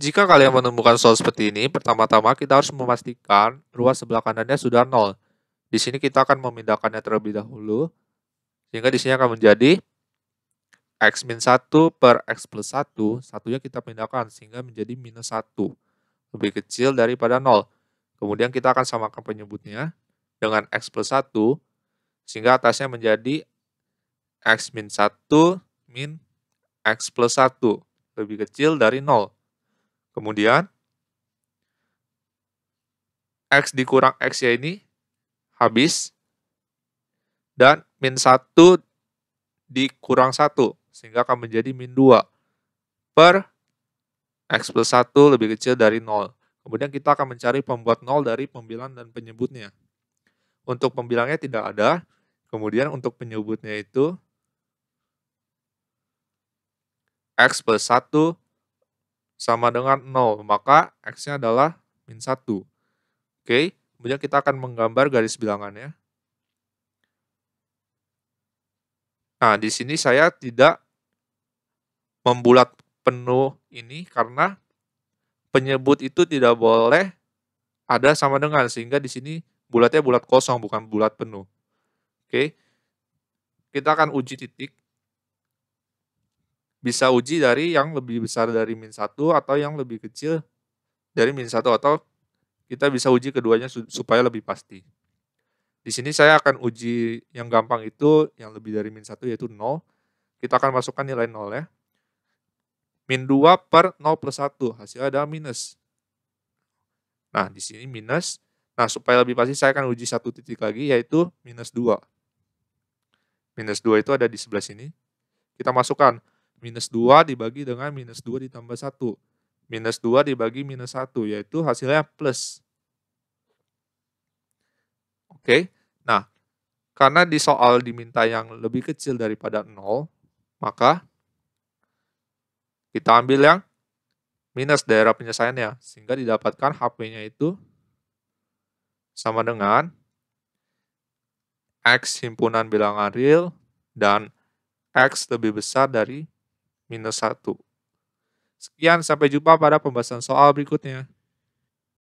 Jika kalian menemukan soal seperti ini, pertama-tama kita harus memastikan ruas sebelah kanannya sudah nol. Di sini kita akan memindahkannya terlebih dahulu, sehingga di sini akan menjadi X min 1 per X plus 1, satunya kita pindahkan sehingga menjadi minus 1, lebih kecil daripada nol. Kemudian kita akan samakan penyebutnya dengan X plus 1, sehingga atasnya menjadi X min 1 min X plus 1, lebih kecil dari nol. Kemudian, X dikurang X ya ini habis. Dan min 1 dikurang 1, sehingga akan menjadi min 2 per X plus 1 lebih kecil dari 0. Kemudian kita akan mencari pembuat 0 dari pembilang dan penyebutnya. Untuk pembilangnya tidak ada, kemudian untuk penyebutnya itu X plus 1 sama dengan 0, maka X-nya adalah min 1. Oke, kemudian kita akan menggambar garis bilangannya. Nah, di sini saya tidak membulat penuh ini karena penyebut itu tidak boleh ada sama dengan, sehingga di sini bulatnya bulat kosong, bukan bulat penuh. Oke, kita akan uji titik bisa uji dari yang lebih besar dari min 1 atau yang lebih kecil dari min 1 atau kita bisa uji keduanya supaya lebih pasti. Di sini saya akan uji yang gampang itu yang lebih dari min 1 yaitu 0. Kita akan masukkan nilai 0 ya. Min 2 per 0 plus 1. Hasilnya adalah minus. Nah, di sini minus. Nah, supaya lebih pasti saya akan uji satu titik lagi yaitu minus 2. Minus 2 itu ada di sebelah sini. Kita masukkan minus 2 dibagi dengan minus 2 ditambah 1. Minus 2 dibagi minus 1, yaitu hasilnya plus. Oke, nah karena di soal diminta yang lebih kecil daripada 0, maka kita ambil yang minus daerah penyelesaiannya, sehingga didapatkan HP-nya itu sama dengan X himpunan bilangan real dan X lebih besar dari minus 1. Sekian, sampai jumpa pada pembahasan soal berikutnya.